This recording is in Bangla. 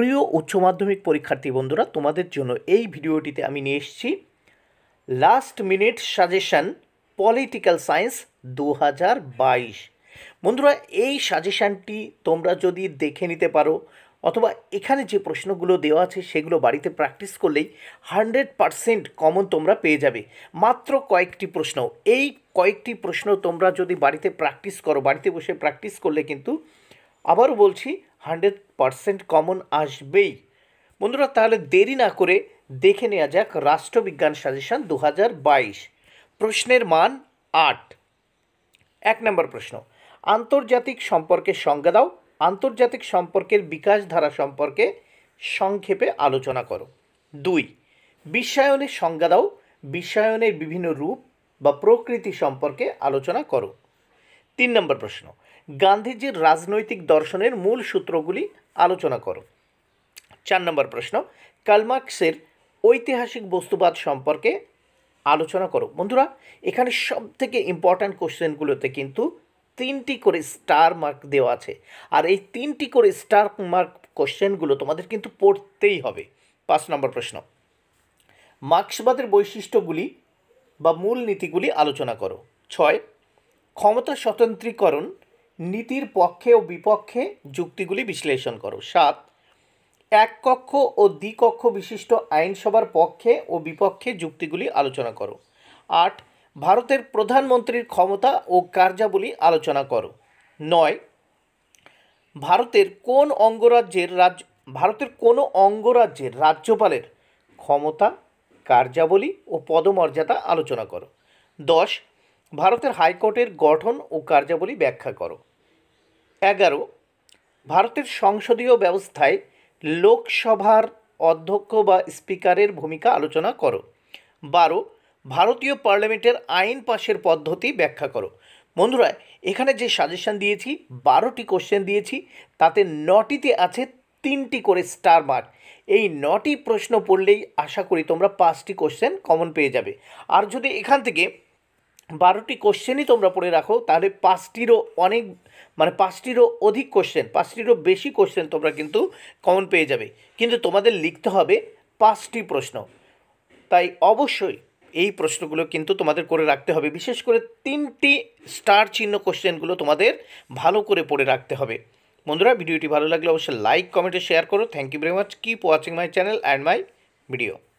প্রিয় উচ্চ মাধ্যমিক পরীক্ষার্থী বন্ধুরা তোমাদের জন্য এই ভিডিওটিতে আমি নিয়ে এসেছি last minute suggestion political science দু হাজার বাইশ বন্ধুরা এই সাজেশানটি তোমরা যদি দেখে নিতে পারো অথবা এখানে যে প্রশ্নগুলো দেওয়া আছে সেগুলো বাড়িতে প্র্যাকটিস করলেই হান্ড্রেড পারসেন্ট কমন তোমরা পেয়ে যাবে মাত্র কয়েকটি প্রশ্ন এই কয়েকটি প্রশ্ন তোমরা যদি বাড়িতে প্র্যাকটিস করো বাড়িতে বসে প্র্যাকটিস করলে কিন্তু আবারও বলছি হান্ড্রেড পারসেন্ট কমন আসবেই বন্ধুরা তাহলে দেরি না করে দেখে নেওয়া যাক রাষ্ট্রবিজ্ঞান সাজেশন দু প্রশ্নের মান আট এক নম্বর প্রশ্ন আন্তর্জাতিক সম্পর্কে সংজ্ঞা দাও আন্তর্জাতিক সম্পর্কের বিকাশ ধারা সম্পর্কে সংক্ষেপে আলোচনা করো দুই বিশ্বায়নের সংজ্ঞা দাও বিশ্বায়নের বিভিন্ন রূপ বা প্রকৃতি সম্পর্কে আলোচনা করো তিন নম্বর প্রশ্ন গান্ধীজির রাজনৈতিক দর্শনের মূল সূত্রগুলি আলোচনা করো চার নম্বর প্রশ্ন কালমার্কসের ঐতিহাসিক বস্তুবাদ সম্পর্কে আলোচনা করো বন্ধুরা এখানে সব থেকে ইম্পর্ট্যান্ট কোশ্চেনগুলোতে কিন্তু তিনটি করে স্টার মার্ক দেওয়া আছে আর এই তিনটি করে স্টার মার্ক কোশ্চেনগুলো তোমাদের কিন্তু পড়তেই হবে পাঁচ নম্বর প্রশ্ন মার্ক্সবাদের বৈশিষ্ট্যগুলি বা মূল নীতিগুলি আলোচনা করো ছয় ক্ষমতা স্বতন্ত্রীকরণ নীতির পক্ষে ও বিপক্ষে যুক্তিগুলি বিশ্লেষণ করো সাত এক কক্ষ ও দ্বিকক্ষ বিশিষ্ট আইনসভার পক্ষে ও বিপক্ষে যুক্তিগুলি আলোচনা করো আট ভারতের প্রধানমন্ত্রীর ক্ষমতা ও কার্যাবলী আলোচনা করো নয় ভারতের কোন অঙ্গরাজ্যের রাজ ভারতের কোনো অঙ্গরাজ্যের রাজ্যপালের ক্ষমতা কার্যাবলী ও পদমর্যাদা আলোচনা করো দশ ভারতের হাইকোর্টের গঠন ও কার্যাবলী ব্যাখ্যা করো এগারো ভারতের সংসদীয় ব্যবস্থায় লোকসভার অধ্যক্ষ বা স্পিকারের ভূমিকা আলোচনা করো বারো ভারতীয় পার্লামেন্টের আইন পাশের পদ্ধতি ব্যাখ্যা করো বন্ধুরা এখানে যে সাজেশান দিয়েছি বারোটি কোশ্চেন দিয়েছি তাতে নটিতে আছে তিনটি করে স্টার মার্ক এই নটি প্রশ্ন পড়লেই আশা করি তোমরা পাঁচটি কোশ্চেন কমন পেয়ে যাবে আর যদি এখান থেকে বারোটি কোশ্চেনই তোমরা পড়ে রাখো তাহলে পাঁচটিরও অনেক মানে পাঁচটিরও অধিক কোশ্চেন পাঁচটিরও বেশি কোশ্চেন তোমরা কিন্তু কমন পেয়ে যাবে কিন্তু তোমাদের লিখতে হবে পাঁচটি প্রশ্ন তাই অবশ্যই এই প্রশ্নগুলো কিন্তু তোমাদের করে রাখতে হবে বিশেষ করে তিনটি স্টার চিহ্ন কোশ্চেনগুলো তোমাদের ভালো করে পড়ে রাখতে হবে বন্ধুরা ভিডিওটি ভালো লাগলে অবশ্যই লাইক কমেন্টে শেয়ার করো thank you very much keep watching my channel and my video